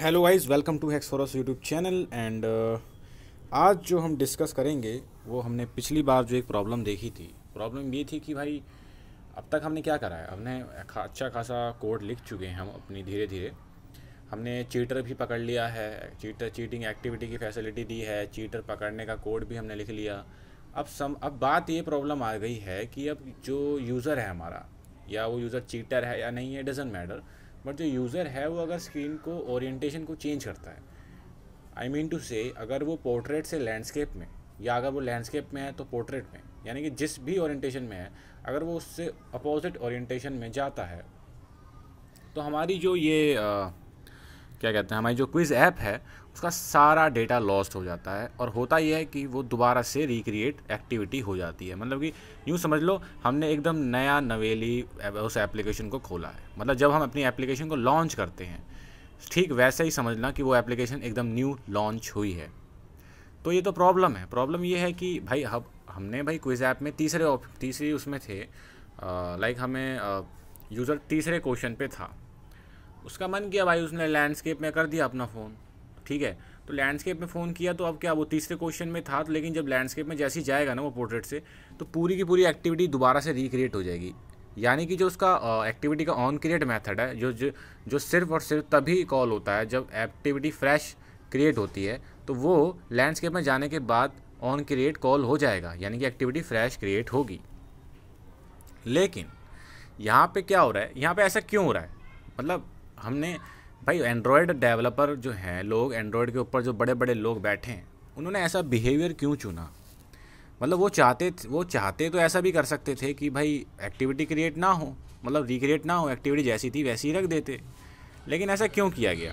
hello guys welcome to hacks for YouTube channel and आज जो हम डिस्कस करेंगे वो हमने पिछली बार जो एक प्रॉब्लम देखी थी प्रॉब्लम ये थी कि भाई अब तक हमने क्या करा है हमने अच्छा खासा कोड लिख चुके हैं हम अपनी धीरे धीरे हमने चीटर भी पकड़ लिया है चीटर चीटिंग एक्टिविटी की फैसिलिटी दी है चीटर पकड़ने का कोड भी हमने लिख लिया अब सम अब बात ये प्रॉब्लम आ गई है कि अब जो यूज़र है हमारा या वो यूज़र चीटर है या नहीं है डजेंट मैटर बट जो यूज़र है वो अगर स्क्रीन को ओरिएंटेशन को चेंज करता है आई मीन टू से अगर वो पोर्ट्रेट से लैंडस्केप में या अगर वो लैंडस्केप में है तो पोर्ट्रेट में यानी कि जिस भी ओरिएंटेशन में है अगर वो उससे अपोजिट ओरिएंटेशन में जाता है तो हमारी जो ये क्या कहते हैं हमारी जो क्विज़ ऐप है उसका सारा डेटा लॉस्ट हो जाता है और होता यह है कि वो दोबारा से रिक्रिएट एक्टिविटी हो जाती है मतलब कि यूँ समझ लो हमने एकदम नया नवेली उस एप्लीकेशन को खोला है मतलब जब हम अपनी एप्लीकेशन को लॉन्च करते हैं ठीक वैसे ही समझना कि वो एप्लीकेशन एकदम न्यू लॉन्च हुई है तो ये तो प्रॉब्लम है प्रॉब्लम ये है कि भाई हम हमने भाई क्विज़ ऐप में तीसरे तीसरी उसमें थे लाइक हमें यूज़र तीसरे क्वेश्चन पे था उसका मन किया भाई उसने लैंडस्केप में कर दिया अपना फ़ोन ठीक है तो लैंडस्केप में फ़ोन किया तो अब क्या वो तीसरे क्वेश्चन में था तो लेकिन जब लैंडस्केप में जैसे ही जाएगा ना वो पोर्ट्रेट से तो पूरी की पूरी एक्टिविटी दोबारा से रिक्रिएट हो जाएगी यानी कि जो उसका एक्टिविटी का ऑन क्रिएट मेथड है जो जो जो सिर्फ और सिर्फ तभी कॉल होता है जब एक्टिविटी फ्रेश क्रिएट होती है तो वो लैंडस्केप में जाने के बाद ऑन क्रिएट कॉल हो जाएगा यानी कि एक्टिविटी फ्रेश क्रिएट होगी लेकिन यहाँ पे क्या हो रहा है यहाँ पे ऐसा क्यों हो रहा है मतलब हमने भाई एंड्रॉयड डेवलपर जो हैं लोग एंड्रॉयड के ऊपर जो बड़े बड़े लोग बैठे हैं उन्होंने ऐसा बिहेवियर क्यों चुना मतलब वो चाहते वो चाहते तो ऐसा भी कर सकते थे कि भाई एक्टिविटी क्रिएट ना हो मतलब रिक्रिएट ना हो एक्टिविटी जैसी थी वैसी ही रख देते लेकिन ऐसा क्यों किया गया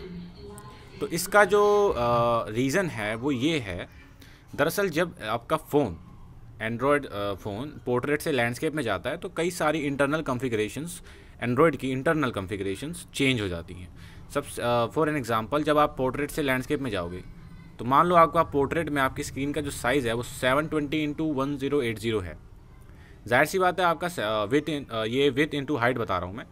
तो इसका जो रीज़न है वो ये है दरअसल जब आपका फ़ोन एंड्रॉयड फ़ोन पोर्ट्रेट से लैंडस्केप में जाता है तो कई सारी इंटरनल कॉन्फ़िगरेशंस एंड्रॉयड की इंटरनल कॉन्फ़िगरेशन चेंज हो जाती हैं सब फॉर एन एग्ज़ाम्पल जब आप पोर्ट्रेट से लैंडस्केप में जाओगे तो मान लो आपका पोर्ट्रेट में आपकी स्क्रीन का जो साइज़ है वो seven twenty into one zero eight zero है जाहिर सी बात है आपका विथ uh, uh, ये विथ इंटू हाइट बता रहा हूँ मैं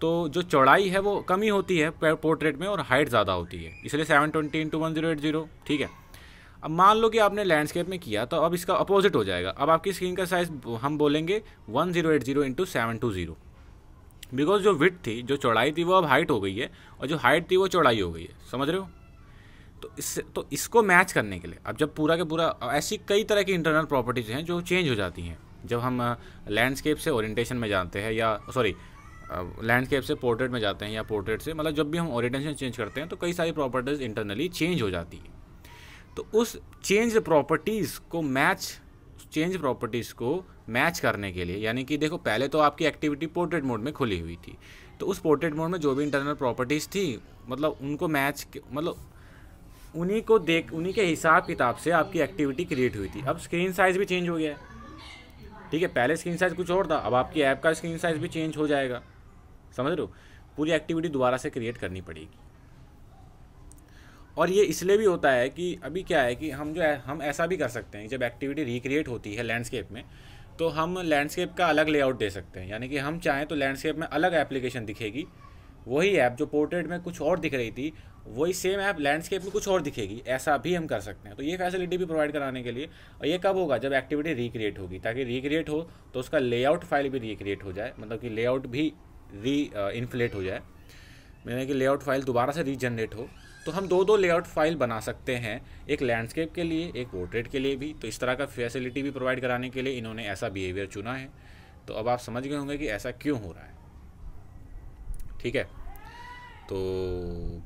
तो जो चौड़ाई है वो कमी होती है पोर्ट्रेट में और हाइट ज़्यादा होती है इसलिए seven twenty into one zero eight zero ठीक है अब मान लो कि आपने लैंडस्केप में किया तो अब इसका अपोजिट हो जाएगा अब आपकी स्क्रीन का साइज़ हम बोलेंगे one zero eight zero into seven two zero because जो विथ थी जो चौड़ाई थी वो अब हाइट हो गई है और जो हाइट थी वो चौड़ाई हो गई है समझ रहे हो तो इससे तो इसको मैच करने के लिए अब जब पूरा के पूरा ऐसी कई तरह की इंटरनल प्रॉपर्टीज हैं जो चेंज हो जाती हैं जब हम लैंडस्केप से ओरिएंटेशन में जाते हैं या सॉरी लैंडस्केप से पोर्ट्रेट में जाते हैं या पोर्ट्रेट से मतलब जब भी हम ओरिएंटेशन चेंज करते हैं तो कई सारी प्रॉपर्टीज़ इंटरनली चेंज हो जाती है तो उस चेंज प्रॉपर्टीज़ को मैच चेंज प्रॉपर्टीज़ को मैच करने के लिए यानी कि देखो पहले तो आपकी एक्टिविटी पोर्ट्रेट मोड में खुली हुई थी तो उस पोर्ट्रेट मोड में जो भी इंटरनल प्रॉपर्टीज़ थी मतलब उनको मैच मतलब उन्हीं को देख उन्हीं के हिसाब किताब से आपकी एक्टिविटी क्रिएट हुई थी अब स्क्रीन साइज़ भी चेंज हो गया है ठीक है पहले स्क्रीन साइज़ कुछ और था अब आपकी ऐप का स्क्रीन साइज़ भी चेंज हो जाएगा समझ रहे हो पूरी एक्टिविटी दोबारा से क्रिएट करनी पड़ेगी और ये इसलिए भी होता है कि अभी क्या है कि हम जो है हम ऐसा भी कर सकते हैं जब एक्टिविटी रिक्रिएट होती है लैंडस्केप में तो हम लैंडस्केप का अलग लेआउट दे सकते हैं यानी कि हम चाहें तो लैंडस्केप में अलग एप्लीकेशन दिखेगी वही ऐप जो पोर्ट्रेट में कुछ और दिख रही थी वही सेम ऐप लैंडस्केप में कुछ और दिखेगी ऐसा भी हम कर सकते हैं तो ये फैसिलिटी भी प्रोवाइड कराने के लिए और ये कब होगा जब एक्टिविटी रिक्रिएट होगी ताकि रिक्रिएट हो तो उसका लेआउट फाइल भी रिक्रिएट हो जाए मतलब कि लेआउट भी री इन्फ्लेट uh, हो जाए यानी कि लेआउट फाइल दोबारा से रीजनरेट हो तो हम दो दो लेआउट फाइल बना सकते हैं एक लैंडस्केप के लिए एक पोर्ट्रेट के लिए भी तो इस तरह का फैसिलिटी भी प्रोवाइड कराने के लिए इन्होंने ऐसा बिहेवियर चुना है तो अब आप समझ गए होंगे कि ऐसा क्यों हो रहा है ठीक है तो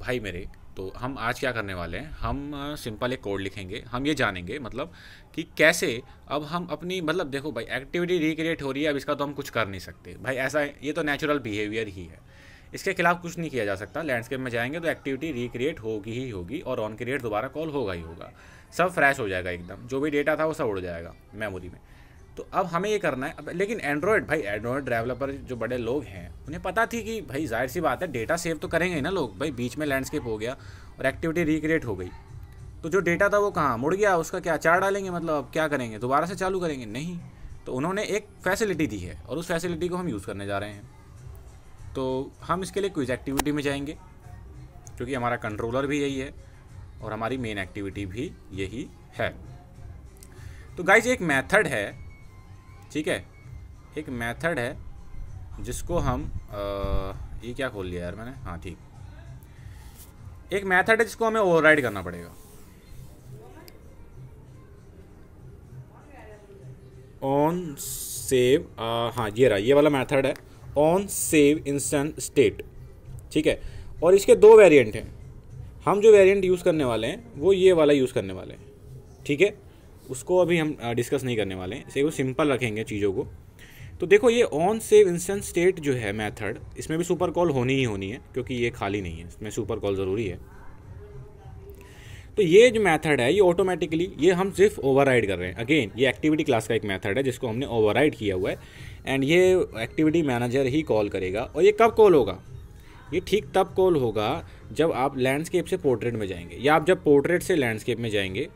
भाई मेरे तो हम आज क्या करने वाले हैं हम सिंपल एक कोड लिखेंगे हम ये जानेंगे मतलब कि कैसे अब हम अपनी मतलब देखो भाई एक्टिविटी रिक्रिएट हो रही है अब इसका तो हम कुछ कर नहीं सकते भाई ऐसा ये तो नेचुरल बिहेवियर ही है इसके खिलाफ कुछ नहीं किया जा सकता लैंडस्केप में जाएंगे तो एक्टिविटी रिक्रिएट होगी ही होगी और ऑन क्रिएट दोबारा कॉल होगा ही होगा सब फ्रैश हो जाएगा एकदम जो भी डेटा था वो सब उड़ जाएगा मेमोरी में तो अब हमें ये करना है अब लेकिन एंड्रॉयड भाई एंड्रॉयड डेवलपर जो बड़े लोग हैं उन्हें पता थी कि भाई जाहिर सी बात है डेटा सेव तो करेंगे ही ना लोग भाई बीच में लैंडस्केप हो गया और एक्टिविटी रिक्रिएट हो गई तो जो डेटा था वो कहाँ मुड़ गया उसका क्या चार डालेंगे मतलब अब क्या करेंगे दोबारा से चालू करेंगे नहीं तो उन्होंने एक फैसिलिटी दी है और उस फैसिलिटी को हम यूज़ करने जा रहे हैं तो हम इसके लिए क्विज एक्टिविटी में जाएंगे क्योंकि हमारा कंट्रोलर भी यही है और हमारी मेन एक्टिविटी भी यही है तो गाइज एक मेथड है ठीक है एक मेथड है जिसको हम आ, ये क्या खोल लिया यार मैंने हाँ ठीक एक मेथड है जिसको हमें ओवरराइड करना पड़ेगा ऑन सेव हाँ ये रहा ये वाला मेथड है ऑन सेव इंस्टेंट स्टेट ठीक है और इसके दो वेरिएंट हैं हम जो वेरिएंट यूज़ करने वाले हैं वो ये वाला यूज़ करने वाले हैं ठीक है उसको अभी हम डिस्कस नहीं करने वाले हैं वो सिंपल रखेंगे चीज़ों को तो देखो ये ऑन सेव इंस्टेंट स्टेट जो है मेथड इसमें भी सुपर कॉल होनी ही होनी है क्योंकि ये खाली नहीं है इसमें सुपर कॉल ज़रूरी है तो ये जो मेथड है ये ऑटोमेटिकली ये हम सिर्फ ओवरराइड कर रहे हैं अगेन ये एक्टिविटी क्लास का एक मेथड है जिसको हमने ओवरराइड किया हुआ है एंड ये एक्टिविटी मैनेजर ही कॉल करेगा और ये कब कॉल होगा ये ठीक तब कॉल होगा जब आप लैंडस्केप से पोर्ट्रेट में जाएंगे या आप जब पोर्ट्रेट से लैंडस्केप में जाएंगे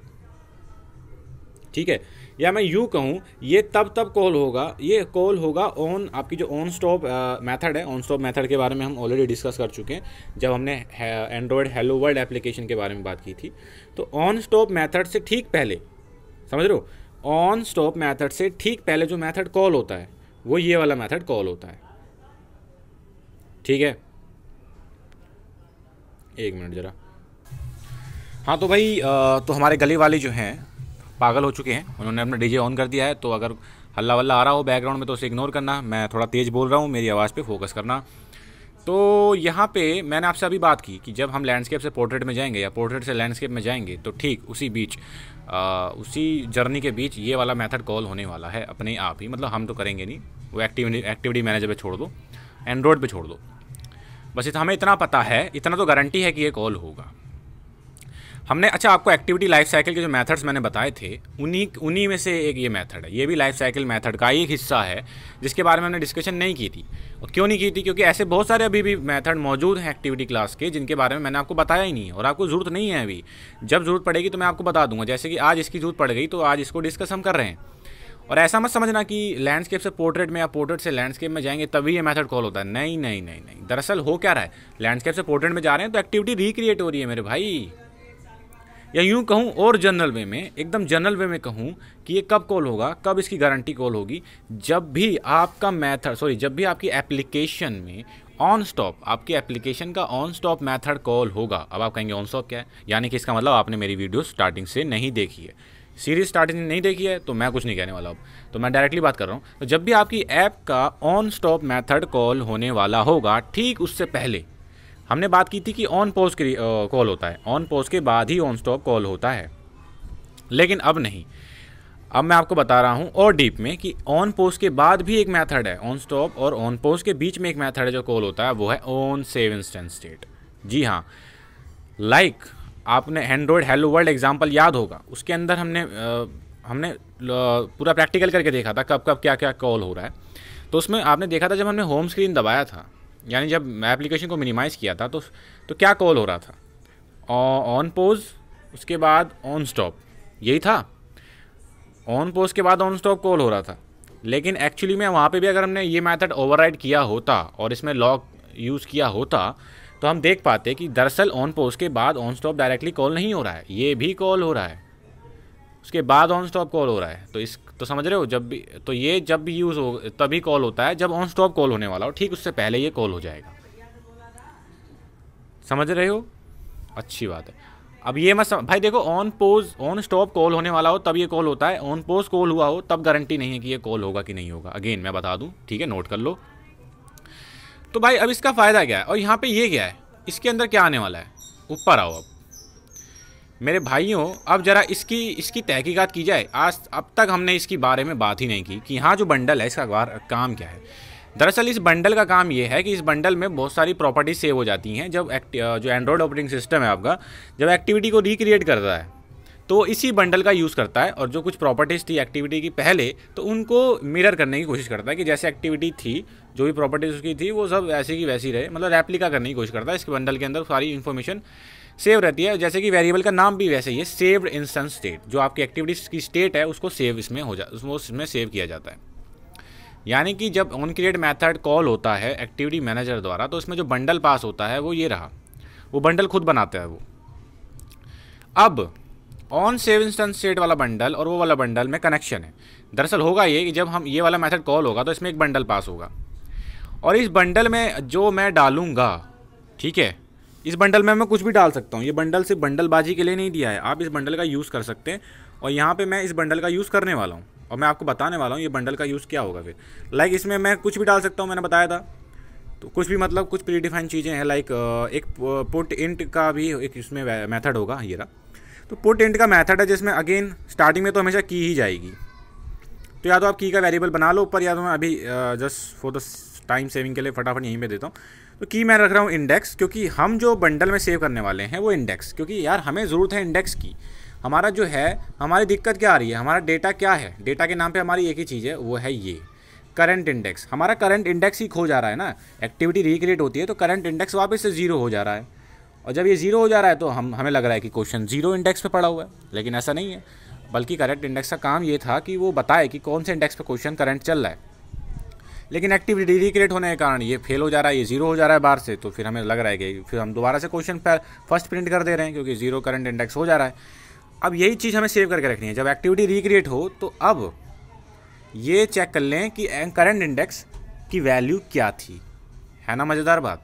ठीक है या मैं यूँ कहूँ ये तब तब कॉल होगा ये कॉल होगा ऑन आपकी जो ऑन स्टॉप मेथड है ऑन स्टॉप मेथड के बारे में हम ऑलरेडी डिस्कस कर चुके हैं जब हमने एंड्रॉयड हेलो वर्ल्ड एप्लीकेशन के बारे में बात की थी तो ऑन स्टॉप मेथड से ठीक पहले समझ रहे हो ऑन स्टॉप मेथड से ठीक पहले जो मेथड कॉल होता है वो ये वाला मेथड कॉल होता है ठीक है एक मिनट ज़रा हाँ तो भाई तो हमारे गली वाले जो हैं पागल हो चुके हैं उन्होंने अपना डीजे ऑन कर दिया है तो अगर हल्ला वल्ला आ रहा हो बैकग्राउंड में तो उसे इग्नोर करना मैं थोड़ा तेज़ बोल रहा हूँ मेरी आवाज़ पे फोकस करना तो यहाँ पे मैंने आपसे अभी बात की कि जब हम लैंडस्केप से पोर्ट्रेट में जाएंगे या पोर्ट्रेट से लैंडस्केप में जाएंगे तो ठीक उसी बीच आ, उसी जर्नी के बीच ये वाला मेथड कॉल होने वाला है अपने आप ही मतलब हम तो करेंगे नहीं वो एक्टिविटी एक्टिविटी मैनेजर पे छोड़ दो एंड्रॉयड पे छोड़ दो बस इतना हमें इतना पता है इतना तो गारंटी है कि ये कॉल होगा हमने अच्छा आपको एक्टिविटी लाइफ साइकिल के जो मेथड्स मैंने बताए थे उन्हीं उन्हीं में से एक ये मेथड है ये भी लाइफ साइकिल मेथड का एक हिस्सा है जिसके बारे में हमने डिस्कशन नहीं की थी और क्यों नहीं की थी क्योंकि ऐसे बहुत सारे अभी भी मेथड मौजूद हैं एक्टिविटी क्लास के जिनके बारे में मैंने आपको बताया ही नहीं और आपको ज़रूरत नहीं है अभी जब ज़रूरत पड़ेगी तो मैं आपको बता दूंगा जैसे कि आज इसकी ज़रूरत पड़ गई तो आज इसको डिस्कस हम कर रहे हैं और ऐसा मत समझना कि लैंडस्केप से पोर्ट्रेट में या पोर्ट्रेट से लैंडस्केप में जाएंगे तभी ये मेथड कॉल होता है नहीं नहीं नहीं नहीं दरअसल हो क्या रहा है लैंडस्केप से पोर्ट्रेट में जा रहे हैं तो एक्टिविटी रिक्रिएट हो रही है मेरे भाई या यूँ कहूँ और जनरल वे में एकदम जनरल वे में कहूँ कि ये कब कॉल होगा कब इसकी गारंटी कॉल होगी जब भी आपका मैथड सॉरी जब भी आपकी एप्लीकेशन में ऑन स्टॉप आपकी एप्लीकेशन का ऑन स्टॉप मैथड कॉल होगा अब आप कहेंगे ऑन स्टॉप क्या है यानी कि इसका मतलब आपने मेरी वीडियो स्टार्टिंग से नहीं देखी है सीरीज स्टार्टिंग नहीं देखी है तो मैं कुछ नहीं कहने वाला अब तो मैं डायरेक्टली बात कर रहा हूँ तो जब भी आपकी ऐप का ऑन स्टॉप मैथड कॉल होने वाला होगा ठीक उससे पहले हमने बात की थी कि ऑन पॉज कॉल होता है ऑन पॉज के बाद ही ऑन स्टॉप कॉल होता है लेकिन अब नहीं अब मैं आपको बता रहा हूँ और डीप में कि ऑन पोज के बाद भी एक मेथड है ऑन स्टॉप और ऑन पोज के बीच में एक मेथड है जो कॉल होता है वो है ऑन सेव इंस्टेंट स्टेट जी हाँ लाइक like, आपने एंड्रॉयड हेलो वर्ल्ड एग्जाम्पल याद होगा उसके अंदर हमने आ, हमने आ, पूरा प्रैक्टिकल करके देखा था कब कब क्या क्या कॉल हो रहा है तो उसमें आपने देखा था जब हमने होम स्क्रीन दबाया था यानी जब मैं एप्लीकेशन को मिनिमाइज़ किया था तो तो क्या कॉल हो रहा था ऑन पोज उसके बाद ऑन स्टॉप यही था ऑन पोज के बाद ऑन स्टॉप कॉल हो रहा था लेकिन एक्चुअली में वहाँ पे भी अगर हमने ये मेथड ओवरराइड किया होता और इसमें लॉक यूज़ किया होता तो हम देख पाते कि दरअसल ऑन पोज के बाद ऑन स्टॉप डायरेक्टली कॉल नहीं हो रहा है ये भी कॉल हो रहा है उसके बाद ऑन स्टॉप कॉल हो रहा है तो इस तो समझ रहे हो जब भी तो ये जब भी यूज़ हो तभी कॉल होता है जब ऑन स्टॉप कॉल होने वाला हो ठीक उससे पहले ये कॉल हो जाएगा समझ रहे हो अच्छी बात है अब ये मत भाई देखो on pause on stop call होने वाला हो तब ये कॉल होता है ऑन पोज कॉल हुआ हो तब गारंटी नहीं है कि ये कॉल होगा कि नहीं होगा अगेन मैं बता दूँ ठीक है नोट कर लो तो भाई अब इसका फ़ायदा क्या है और यहाँ पे ये क्या है इसके अंदर क्या आने वाला है ऊपर आओ अब मेरे भाइयों अब ज़रा इसकी इसकी तहकीकत की जाए आज अब तक हमने इसकी बारे में बात ही नहीं की कि हाँ जो बंडल है इसका काम क्या है दरअसल इस बंडल का काम ये है कि इस बंडल में बहुत सारी प्रॉपर्टी सेव हो जाती हैं जब जो एंड्रॉयड ऑपरेटिंग सिस्टम है आपका जब एक्टिविटी को रिक्रिएट करता है तो इसी बंडल का यूज़ करता है और जो कुछ प्रॉपर्टीज़ थी एक्टिविटी की पहले तो उनको मिरर करने की कोशिश करता है कि जैसे एक्टिविटी थी जो भी प्रॉपर्टीज़ उसकी थी वो सब ऐसे की वैसी रहे मतलब रेप्लिका करने की कोशिश करता है इसके बंडल के अंदर सारी इन्फॉर्मेशन सेव रहती है जैसे कि वेरिएबल का नाम भी वैसे ही है सेव्ड इंस्टेंस स्टेट जो आपकी एक्टिविटीज की स्टेट है उसको सेव इसमें हो जा उसमें सेव किया जाता है यानी कि जब ऑन क्रिएट मैथड कॉल होता है एक्टिविटी मैनेजर द्वारा तो इसमें जो बंडल पास होता है वो ये रहा वो बंडल खुद बनाता है वो अब ऑन सेव इंस्टेंस स्टेट वाला बंडल और वो वाला बंडल में कनेक्शन है दरअसल होगा ये कि जब हम ये वाला मैथड कॉल होगा तो इसमें एक बंडल पास होगा और इस बंडल में जो मैं डालूँगा ठीक है इस बंडल में मैं कुछ भी डाल सकता हूँ ये बंडल सिर्फ बंडलबाजी के लिए नहीं दिया है आप इस बंडल का यूज़ कर सकते हैं और यहाँ पे मैं इस बंडल का यूज़ करने वाला हूँ और मैं आपको बताने वाला हूँ ये बंडल का यूज़ क्या होगा फिर लाइक इसमें मैं कुछ भी डाल सकता हूँ मैंने बताया था तो कुछ भी मतलब कुछ प्री चीज़ें हैं लाइक एक पुट इंट का भी एक इसमें मैथड होगा ये रहा तो पुट इंट का मैथड है जिसमें अगेन स्टार्टिंग में तो हमेशा की ही जाएगी तो या तो आप की का वेरिएबल बना लो ऊपर या तो मैं अभी just for the time saving के लिए फटाफट यहीं पे देता हूँ तो की मैं रख रहा हूँ इंडेक्स क्योंकि हम जो बंडल में सेव करने वाले हैं वो इंडेक्स क्योंकि यार हमें ज़रूरत है इंडेक्स की हमारा जो है हमारी दिक्कत क्या आ रही है हमारा डेटा क्या है डेटा के नाम पे हमारी एक ही चीज़ है वो है ये करंट इंडेक्स हमारा करंट इंडेक्स ही खो जा रहा है ना एक्टिविटी रिक्रिएट होती है तो करंट इंडेक्स वापस से ज़ीरो हो जा रहा है और जब ये ज़ीरो हो जा रहा है तो हम हमें लग रहा है कि क्वेश्चन ज़ीरो इंडेक्स पे पड़ा हुआ है लेकिन ऐसा नहीं है बल्कि करंट इंडेक्स का काम ये था कि वो बताए कि कौन से इंडेक्स पे क्वेश्चन करंट चल रहा है लेकिन एक्टिविटी रिक्रिएट होने के कारण ये फेल हो जा रहा है ये जीरो हो जा रहा है बाहर से तो फिर हमें लग रहा है कि फिर हम दोबारा से क्वेश्चन फर्स्ट प्रिंट कर दे रहे हैं क्योंकि जीरो करंट इंडेक्स हो जा रहा है अब यही चीज़ हमें सेव करके रखनी है जब एक्टिविटी रिक्रिएट हो तो अब ये चेक कर लें कि करंट इंडेक्स की वैल्यू क्या थी है ना मज़ेदार बात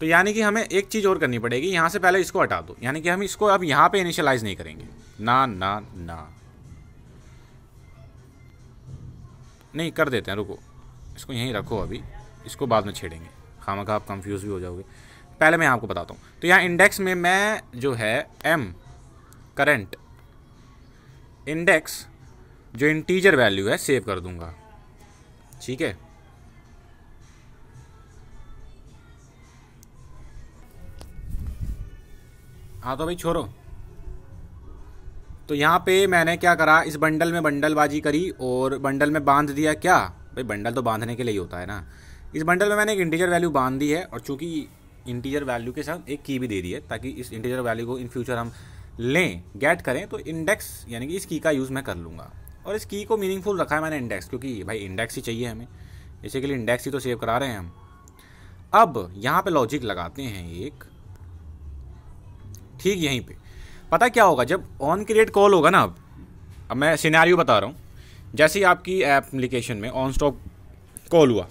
तो यानी कि हमें एक चीज़ और करनी पड़ेगी यहाँ से पहले इसको हटा दो यानी कि हम इसको अब यहाँ पे इनिशियलाइज़ नहीं करेंगे ना ना ना नहीं कर देते हैं रुको इसको यहीं रखो अभी इसको बाद में छेड़ेंगे खामा खा आप कंफ्यूज भी हो जाओगे पहले मैं आपको बताता हूँ तो यहाँ इंडेक्स में मैं जो है एम करंट इंडेक्स जो इंटीजर वैल्यू है सेव कर दूंगा ठीक है हाँ तो भाई छोड़ो तो यहाँ पे मैंने क्या करा इस बंडल में बंडलबाजी करी और बंडल में बांध दिया क्या भाई बंडल तो बांधने के लिए ही होता है ना इस बंडल में मैंने एक इंटीजर वैल्यू बांध दी है और चूँकि इंटीजर वैल्यू के साथ एक की भी दे दी है ताकि इस इंटीजर वैल्यू को इन फ्यूचर हम लें गेट करें तो इंडेक्स यानी कि इस की का यूज़ मैं कर लूँगा और इस की को मीनिंगफुल रखा है मैंने इंडेक्स क्योंकि भाई इंडेक्स ही चाहिए हमें इसी के लिए इंडेक्स ही तो सेव करा रहे हैं हम अब यहाँ पे लॉजिक लगाते हैं एक ठीक यहीं पे पता क्या होगा जब ऑन क्रिएट कॉल होगा ना अब अब मैं सिनेरियो बता रहा हूँ जैसे ही आपकी एप्लीकेशन में ऑन स्टॉप कॉल हुआ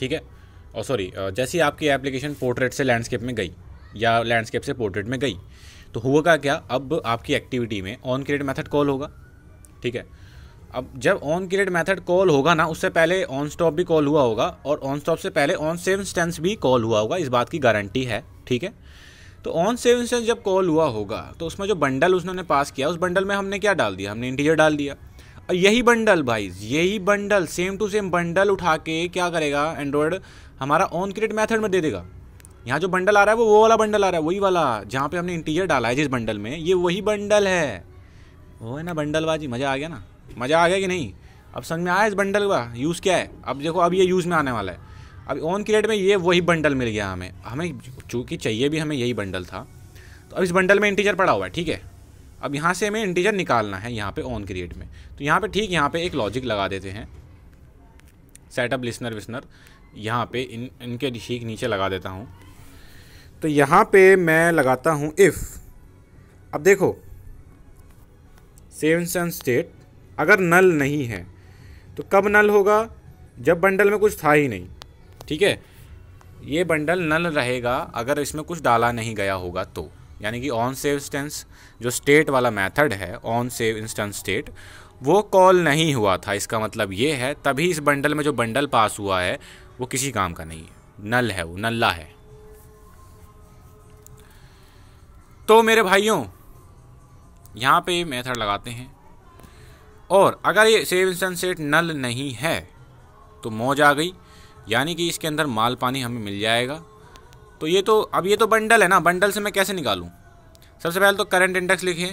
ठीक है और oh, सॉरी जैसे ही आपकी एप्लीकेशन पोर्ट्रेट से लैंडस्केप में गई या लैंडस्केप से पोर्ट्रेट में गई तो का क्या अब आपकी एक्टिविटी में ऑन क्रिएट मेथड कॉल होगा ठीक है अब जब ऑन क्रिएट मेथड कॉल होगा ना उससे पहले ऑन स्टॉप भी कॉल हुआ होगा और ऑन स्टॉप से पहले ऑन सेम स्टेंस भी कॉल हुआ होगा इस बात की गारंटी है ठीक है तो ऑन सेव इंस्टेंस जब कॉल हुआ होगा तो उसमें जो बंडल उसने पास किया उस बंडल में हमने क्या डाल दिया हमने इंटीजर डाल दिया और यही बंडल भाई यही bundle same to same bundle उठा के क्या करेगा एंड्रॉयड हमारा ऑन क्रिएट मैथड में दे देगा यहाँ जो बंडल आ रहा है वो वो वाला बंडल आ रहा है वही वाला जहाँ पे हमने इंटीजर डाला है जिस बंडल में ये वही बंडल है वो है ना बंडलबाजी मज़ा आ गया ना मज़ा आ गया कि नहीं अब समझ में आया इस बंडल का यूज़ क्या है अब देखो अब ये यूज़ में आने वाला है अब ऑन क्रिएट में ये वही बंडल मिल गया हमें हमें चूँकि चाहिए भी हमें यही बंडल था तो अब इस बंडल में इंटीजर पड़ा हुआ है ठीक है अब यहाँ से हमें इंटीजर निकालना है यहाँ पे ऑन क्रिएट में तो यहाँ पे ठीक यहाँ पे एक लॉजिक लगा देते हैं सेटअप लिसनर विसनर यहाँ पे इन इनके ठीक नीचे लगा देता हूँ तो यहाँ पे मैं लगाता हूँ इफ़ अब देखो सेवन सन स्टेट अगर नल नहीं है तो कब नल होगा जब बंडल में कुछ था ही नहीं ठीक है ये बंडल नल रहेगा अगर इसमें कुछ डाला नहीं गया होगा तो यानी कि ऑन सेव इंस्टेंस जो स्टेट वाला मेथड है ऑन सेव इंस्टेंस स्टेट वो कॉल नहीं हुआ था इसका मतलब ये है तभी इस बंडल में जो बंडल पास हुआ है वो किसी काम का नहीं है नल है वो नल्ला है तो मेरे भाइयों यहाँ पे मेथड लगाते हैं और अगर ये सेव इंस्टेंस स्टेट नल नहीं है तो मौज आ गई यानी कि इसके अंदर माल पानी हमें मिल जाएगा तो ये तो अब ये तो बंडल है ना बंडल से मैं कैसे निकालूँ सबसे पहले तो करंट इंडेक्स लिखें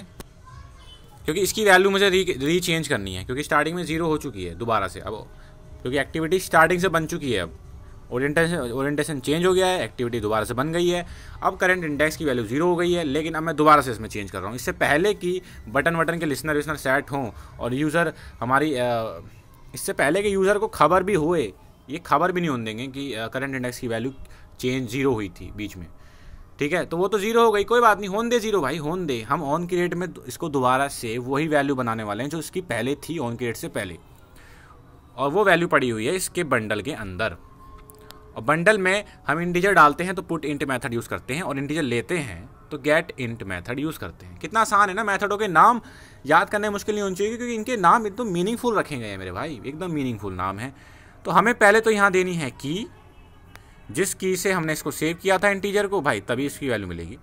क्योंकि इसकी वैल्यू मुझे री री चेंज करनी है क्योंकि स्टार्टिंग में ज़ीरो हो चुकी है दोबारा से अब क्योंकि एक्टिविटी स्टार्टिंग से बन चुकी है अब ओरिएंटेशन ओरिएंटेशन चेंज हो गया है एक्टिविटी दोबारा से बन गई है अब करंट इंडेक्स की वैल्यू जीरो हो गई है लेकिन अब मैं दोबारा से इसमें चेंज कर रहा हूँ इससे पहले कि बटन वटन के लिसनर विसनर सेट हों और यूज़र हमारी इससे पहले के यूज़र को खबर भी हुए ये खबर भी नहीं होने देंगे कि करंट इंडेक्स की वैल्यू चेंज जीरो हुई थी बीच में ठीक है तो वो तो जीरो हो गई कोई बात नहीं होन दे जीरो भाई होन दे हम ऑन की रेट में इसको दोबारा से वही वैल्यू बनाने वाले हैं जो इसकी पहले थी ऑन की रेट से पहले और वो वैल्यू पड़ी हुई है इसके बंडल के अंदर और बंडल में हम इंटीजर डालते हैं तो पुट इंट मेथड यूज़ करते हैं और इंटीजर लेते हैं तो गेट इंट मेथड यूज़ करते हैं कितना आसान है ना मेथडों के नाम याद करने मुश्किल नहीं होनी चाहिए क्योंकि इनके नाम एकदम मीनिंगफुल रखे गए हैं मेरे भाई एकदम मीनिंगफुल नाम है तो हमें पहले तो यहाँ देनी है की जिस की से हमने इसको सेव किया था इंटीजर को भाई तभी इसकी वैल्यू मिलेगी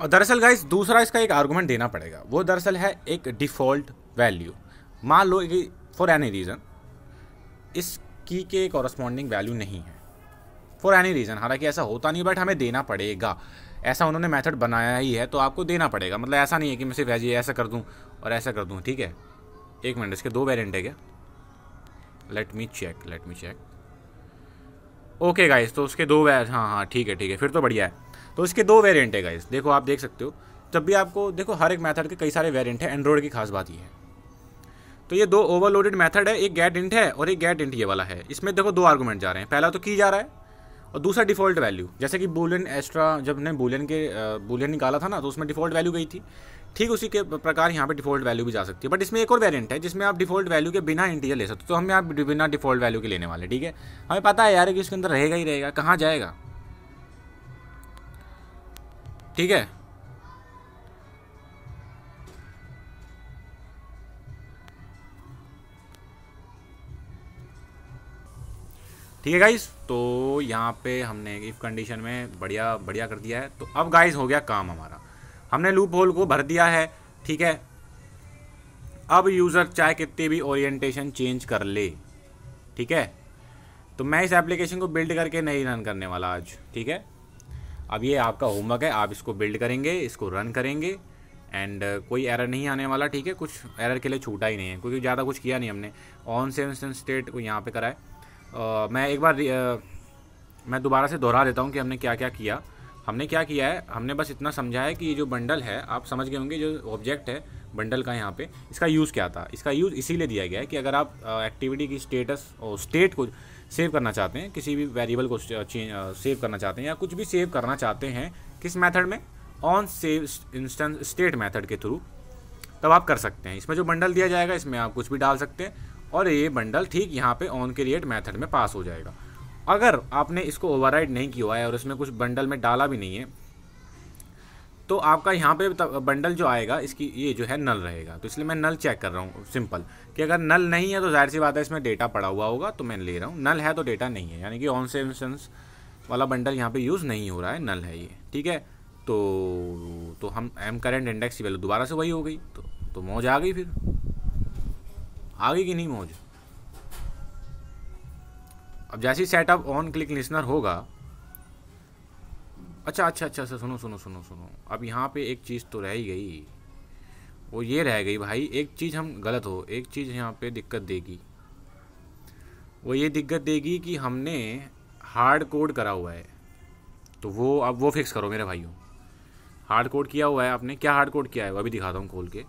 और दरअसल गाइस दूसरा इसका एक आर्गूमेंट देना पड़ेगा वो दरअसल है एक डिफ़ॉल्ट वैल्यू मान लो कि फॉर एनी रीज़न इस की के कॉरस्पॉन्डिंग वैल्यू नहीं है फॉर एनी रीज़न हालांकि ऐसा होता नहीं बट हमें देना पड़ेगा ऐसा उन्होंने मेथड बनाया ही है तो आपको देना पड़ेगा मतलब ऐसा नहीं है कि मैं सिर्फ ऐसा कर दूँ और ऐसा कर दूँ ठीक है एक मिनट इसके दो वेरियंट है क्या let me check let me check okay guys तो उसके दो वेर हाँ हाँ ठीक है ठीक है फिर तो बढ़िया है तो इसके दो वेरियंट है गाइस देखो आप देख सकते हो जब भी आपको देखो हर एक मैथड के कई सारे वेरियंट हैं एंड्रॉयड की खास बात ये है तो ये दो ओवरलोडेड मैथड है एक गैट इंट है और एक गैट इंट ये वाला है इसमें देखो दो आर्गूमेंट जा रहे हैं पहला तो की जा रहा है और दूसरा डिफ़ॉल्ट वैल्यू जैसे कि बुलियन एक्स्ट्रा जब ने बुलियन के बुलियन निकाला था ना तो उसमें डिफ़ॉल्ट वैल्यू गई थी ठीक उसी के प्रकार यहाँ पे डिफॉल्ट वैल्यू भी जा सकती है बट इसमें एक और वेरिएंट है जिसमें आप डिफॉल्ट वैल्यू के बिना इंटीजर ले सकते हो तो हम यहाँ बिना डिफॉल्ट वैल्यू के लेने वाले ठीक है हमें पता है यार कि उसके अंदर रहेगा ही रहेगा कहाँ जाएगा ठीक है ठीक है गाइस तो यहाँ पे हमने इफ़ कंडीशन में बढ़िया बढ़िया कर दिया है तो अब गाइस हो गया काम हमारा हमने लूप होल को भर दिया है ठीक है अब यूज़र चाहे कितने भी ओरिएंटेशन चेंज कर ले ठीक है तो मैं इस एप्लीकेशन को बिल्ड करके नहीं रन करने वाला आज ठीक है अब ये आपका होमवर्क है आप इसको बिल्ड करेंगे इसको रन करेंगे एंड uh, कोई एरर नहीं आने वाला ठीक है कुछ एरर के लिए छूटा ही नहीं है क्योंकि ज़्यादा कुछ किया नहीं हमने ऑन सेम स्टेट को यहाँ पे कराए uh, मैं एक बार आ, uh, मैं दोबारा से दोहरा देता हूँ कि हमने क्या क्या किया हमने क्या किया है हमने बस इतना समझा है कि ये जो बंडल है आप समझ गए होंगे जो ऑब्जेक्ट है बंडल का यहाँ पे इसका यूज़ क्या था इसका यूज़ इसीलिए दिया गया है कि अगर आप एक्टिविटी की स्टेटस और स्टेट को सेव करना चाहते हैं किसी भी वेरिएबल को सेव करना चाहते हैं या कुछ भी सेव करना चाहते हैं किस मेथड में on save instance state method के थ्रू तब आप कर सकते हैं इसमें जो बंडल दिया जाएगा इसमें आप कुछ भी डाल सकते हैं और ये बंडल ठीक यहाँ पे ऑन क्रिएट मेथड में पास हो जाएगा अगर आपने इसको ओवरराइड नहीं किया है और इसमें कुछ बंडल में डाला भी नहीं है तो आपका यहाँ पे बंडल जो आएगा इसकी ये जो है नल रहेगा तो इसलिए मैं नल चेक कर रहा हूँ सिंपल कि अगर नल नहीं है तो जाहिर सी बात है इसमें डेटा पड़ा हुआ होगा तो मैं ले रहा हूँ नल है तो डेटा नहीं है यानी कि ऑन से सेंस वाला बंडल यहाँ पे यूज़ नहीं हो रहा है नल है ये ठीक है तो तो हम एम करेंट इंडेक्स की वैल्यू दोबारा से वही हो गई तो, तो मौज आ गई फिर आ गई कि नहीं मौज अब जैसे ही सेटअप ऑन क्लिक लिसनर होगा अच्छा अच्छा अच्छा अच्छा सुनो सुनो सुनो सुनो अब यहाँ पे एक चीज़ तो रह ही गई वो ये रह गई भाई एक चीज़ हम गलत हो एक चीज़ यहाँ पे दिक्कत देगी वो ये दिक्कत देगी कि हमने हार्ड कोड करा हुआ है तो वो अब वो फिक्स करो मेरे भाइयों हार्ड कोड किया हुआ है आपने क्या हार्ड कोड किया है वो अभी दिखाता हूँ खोल के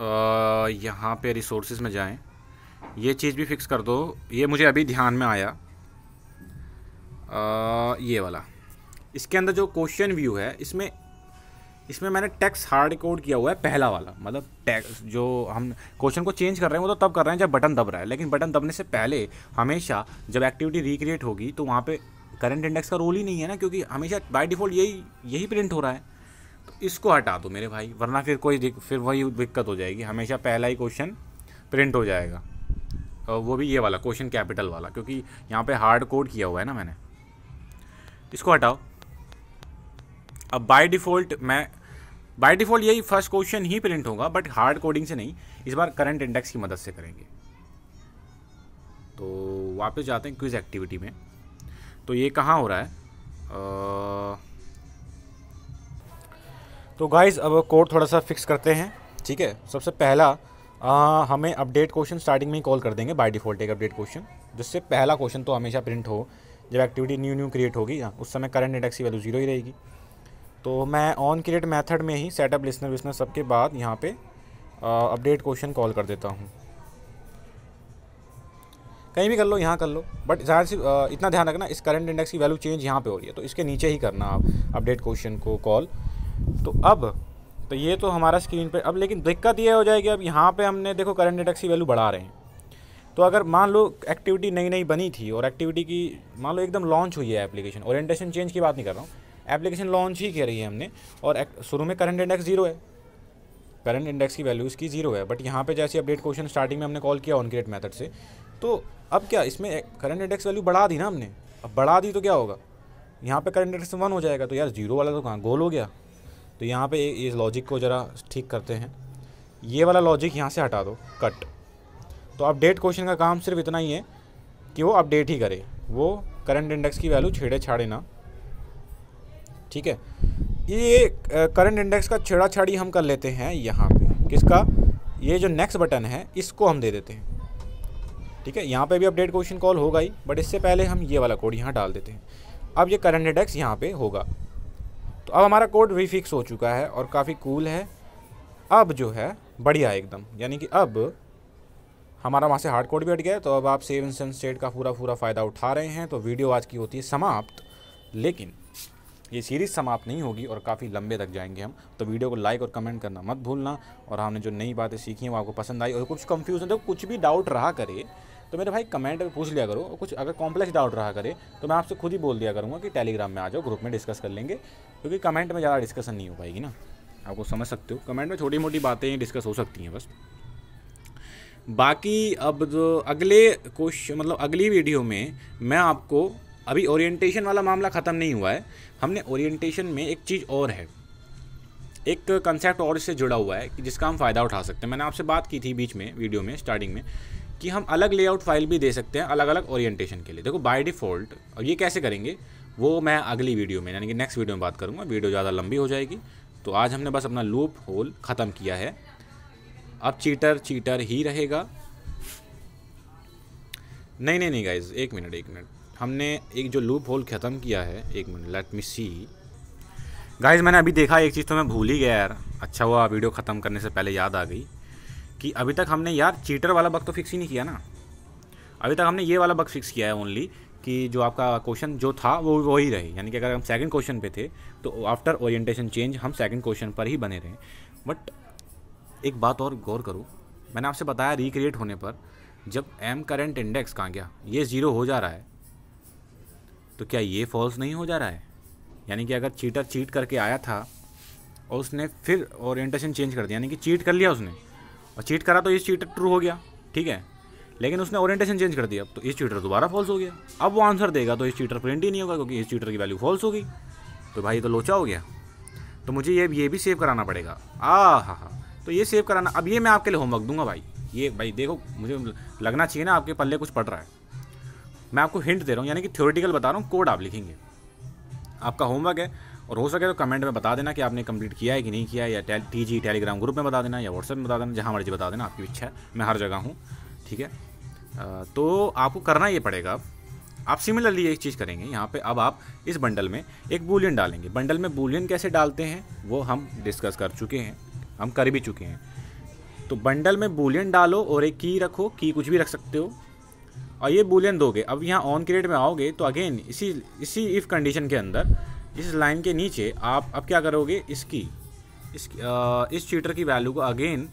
यहाँ पे रिसोर्सेज में जाएं ये चीज़ भी फिक्स कर दो ये मुझे अभी ध्यान में आया आ, ये वाला इसके अंदर जो क्वेश्चन व्यू है इसमें इसमें मैंने टेक्स्ट हार्ड कोड किया हुआ है पहला वाला मतलब टैक्स जो हम क्वेश्चन को चेंज कर रहे हैं वो तो तब कर रहे हैं जब बटन दब रहा है लेकिन बटन दबने से पहले हमेशा जब एक्टिविटी रिक्रिएट होगी तो वहाँ पे करंट इंडेक्स का रोल ही नहीं है ना क्योंकि हमेशा बाय डिफ़ॉल्ट यही यही प्रिंट हो रहा है इसको हटा दो मेरे भाई वरना फिर कोई फिर वही दिक्कत हो जाएगी हमेशा पहला ही क्वेश्चन प्रिंट हो जाएगा और वो भी ये वाला क्वेश्चन कैपिटल वाला क्योंकि यहाँ पे हार्ड कोड किया हुआ है ना मैंने इसको हटाओ अब बाय डिफ़ॉल्ट मैं बाय डिफ़ॉल्ट यही फर्स्ट क्वेश्चन ही प्रिंट होगा बट हार्ड कोडिंग से नहीं इस बार करंट इंडेक्स की मदद से करेंगे तो वापस जाते हैं क्विज एक्टिविटी में तो ये कहाँ हो रहा है आ... तो गाइज अब कोड थोड़ा सा फिक्स करते हैं ठीक है सबसे पहला आ, हमें अपडेट क्वेश्चन स्टार्टिंग में ही कॉल कर देंगे बाय डिफ़ॉल्ट एक अपडेट क्वेश्चन जिससे पहला क्वेश्चन तो हमेशा प्रिंट हो जब एक्टिविटी न्यू न्यू क्रिएट होगी उस समय करंट इंडेक्स की वैल्यू जीरो ही रहेगी तो मैं ऑन क्रिएट मेथड में ही सेटअप लिसनर विसनर सबके बाद यहाँ पे अपडेट क्वेश्चन कॉल कर देता हूँ कहीं भी कर लो यहाँ कर लो बट ज़ाहिर से इतना ध्यान रखना इस करंट इंडेक्स की वैल्यू चेंज यहाँ पे हो रही है तो इसके नीचे ही करना आप अपडेट क्वेश्चन को कॉल तो अब तो ये तो हमारा स्क्रीन पे अब लेकिन दिक्कत ये हो जाएगी अब यहाँ पे हमने देखो करंट इंडेक्स की वैल्यू बढ़ा रहे हैं तो अगर मान लो एक्टिविटी नई नई बनी थी और एक्टिविटी की मान लो एकदम लॉन्च हुई है एप्लीकेशन ओरिएंटेशन चेंज की बात नहीं कर रहा हूँ एप्लीकेशन लॉन्च ही कह रही है हमने और शुरू में करंट इंडेक्स जीरो है करंट इंडेक्स की वैल्यू इसकी जीरो है बट यहाँ पे जैसे अपडेट क्वेश्चन स्टार्टिंग में हमने कॉल किया ऑन क्रिएट मेथड से तो अब क्या इसमें करंट इंडेक्स वैल्यू बढ़ा दी ना हमने अब बढ़ा दी तो क्या होगा यहाँ पे करंट इंडेक्स वन हो जाएगा तो यार जीरो वाला तो कहाँ गोल हो गया तो यहाँ पे इस लॉजिक को ज़रा ठीक करते हैं ये वाला लॉजिक यहाँ से हटा दो कट तो अपडेट क्वेश्चन का काम सिर्फ इतना ही है कि वो अपडेट ही करे वो करंट इंडेक्स की वैल्यू छेड़े छाड़े ना ठीक है ये करंट इंडेक्स का छेड़ा छाड़ी हम कर लेते हैं यहाँ पे किसका ये जो नेक्स्ट बटन है इसको हम दे देते हैं ठीक है यहाँ पे भी अपडेट क्वेश्चन कॉल होगा ही बट इससे पहले हम ये वाला कोड यहाँ डाल देते हैं अब ये करंट इंडेक्स यहाँ पे होगा तो अब हमारा कोड फिक्स हो चुका है और काफ़ी कूल है अब जो है बढ़िया एकदम यानी कि अब हमारा वहाँ से हार्ड कोड भी हट गया तो अब आप सेव इंस्टेंस स्टेट का पूरा पूरा फ़ायदा उठा रहे हैं तो वीडियो आज की होती है समाप्त लेकिन ये सीरीज़ समाप्त नहीं होगी और काफ़ी लंबे तक जाएंगे हम तो वीडियो को लाइक और कमेंट करना मत भूलना और हमने जो नई बातें सीखी हैं वो आपको पसंद आई और कुछ कंफ्यूजन तो कुछ भी डाउट रहा करे तो मेरे भाई कमेंट में पूछ लिया करो कुछ अगर कॉम्प्लेक्स डाउट रहा करे तो मैं आपसे खुद ही बोल दिया करूँगा कि टेलीग्राम में आ जाओ ग्रुप में डिस्कस कर लेंगे क्योंकि कमेंट में ज़्यादा डिस्कशन नहीं हो पाएगी ना आपको समझ सकते हो कमेंट में छोटी मोटी बातें डिस्कस हो सकती हैं बस बाकी अब जो अगले क्वेश्चन मतलब अगली वीडियो में मैं आपको अभी ओरिएंटेशन वाला मामला ख़त्म नहीं हुआ है हमने ओरिएंटेशन में एक चीज़ और है एक कंसेप्ट और इससे जुड़ा हुआ है कि जिसका हम फ़ायदा उठा सकते हैं मैंने आपसे बात की थी बीच में वीडियो में स्टार्टिंग में कि हम अलग लेआउट फाइल भी दे सकते हैं अलग अलग ओरिएंटेशन के लिए देखो बाय डिफ़ॉल्ट और ये कैसे करेंगे वो मैं अगली वीडियो में यानी कि नेक्स्ट वीडियो में बात करूँगा वीडियो ज़्यादा लंबी हो जाएगी तो आज हमने बस अपना लूप होल ख़त्म किया है अब चीटर चीटर ही रहेगा नहीं नहीं नहीं गाइज एक मिनट एक मिनट हमने एक जो लूप होल ख़त्म किया है एक minute let me see guys मैंने अभी देखा एक चीज़ तो मैं भूल ही गया यार अच्छा हुआ वीडियो ख़त्म करने से पहले याद आ गई कि अभी तक हमने यार चीटर वाला बग तो फिक्स ही नहीं किया ना अभी तक हमने ये वाला बग फिक्स किया है ओनली कि जो आपका क्वेश्चन जो था वो वही रहे यानी कि अगर हम सेकंड क्वेश्चन पे थे तो आफ्टर ओरिएंटेशन चेंज हम सेकंड क्वेश्चन पर ही बने रहे बट एक बात और गौर करो मैंने आपसे बताया रिक्रिएट होने पर जब एम करेंट इंडेक्स कहाँ गया ये ज़ीरो हो जा रहा है तो क्या ये फॉल्स नहीं हो जा रहा है यानी कि अगर चीटर चीट करके आया था और उसने फिर ओरिएंटेशन चेंज कर दिया यानी कि चीट कर लिया उसने और चीट करा तो इस चीटर ट्रू हो गया ठीक है लेकिन उसने ओरिएंटेशन चेंज कर दिया तो इस चीटर दोबारा फॉल्स हो गया अब वो आंसर देगा तो इस चीटर प्रिंट ही नहीं होगा क्योंकि इस चीटर की वैल्यू फॉल्स होगी तो भाई तो लोचा हो गया तो मुझे ये ये भी सेव कराना पड़ेगा आ हा हा तो ये सेव कराना अब ये मैं आपके लिए होमवर्क दूंगा भाई ये भाई देखो मुझे लगना चाहिए ना आपके पल्ले कुछ पड़ रहा है मैं आपको हिंट दे रहा हूँ यानी कि थ्योरेटिकल बता रहा हूँ कोड आप लिखेंगे आपका होमवर्क है और हो सके तो कमेंट में बता देना कि आपने कंप्लीट किया है कि नहीं किया है या टी जी टेलीग्राम ग्रुप में बता देना या व्हाट्सएप में बता देना जहाँ मर्जी बता देना आपकी इच्छा है मैं हर जगह हूँ ठीक है तो आपको करना ये पड़ेगा अब आप सिमिलरली एक चीज़ करेंगे यहाँ पे अब आप इस बंडल में एक बुलियन डालेंगे बंडल में बुलियन कैसे डालते हैं वो हम डिस्कस कर चुके हैं हम कर भी चुके हैं तो बंडल में बुलियन डालो और एक की रखो की कुछ भी रख सकते हो और ये बुलियन दोगे अब यहाँ ऑन क्रिएट में आओगे तो अगेन इसी इसी इफ़ कंडीशन के अंदर इस लाइन के नीचे आप अब क्या करोगे इसकी इस आ, इस चीटर की वैल्यू को अगेन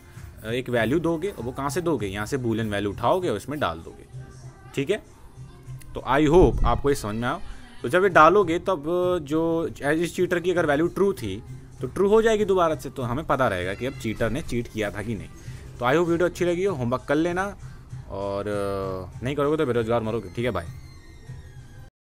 एक वैल्यू दोगे और वो कहाँ से दोगे यहाँ से बुलियन वैल्यू उठाओगे और इसमें डाल दोगे ठीक है तो आई होप आपको ये समझ में आओ तो जब ये डालोगे तब जो इस चीटर की अगर वैल्यू ट्रू थी तो ट्रू हो जाएगी दोबारा से तो हमें पता रहेगा कि अब चीटर ने चीट किया था कि नहीं तो आई होप वीडियो अच्छी लगी होमवर्क कर लेना और नहीं करोगे तो बेरोज़गार मरोगे ठीक है भाई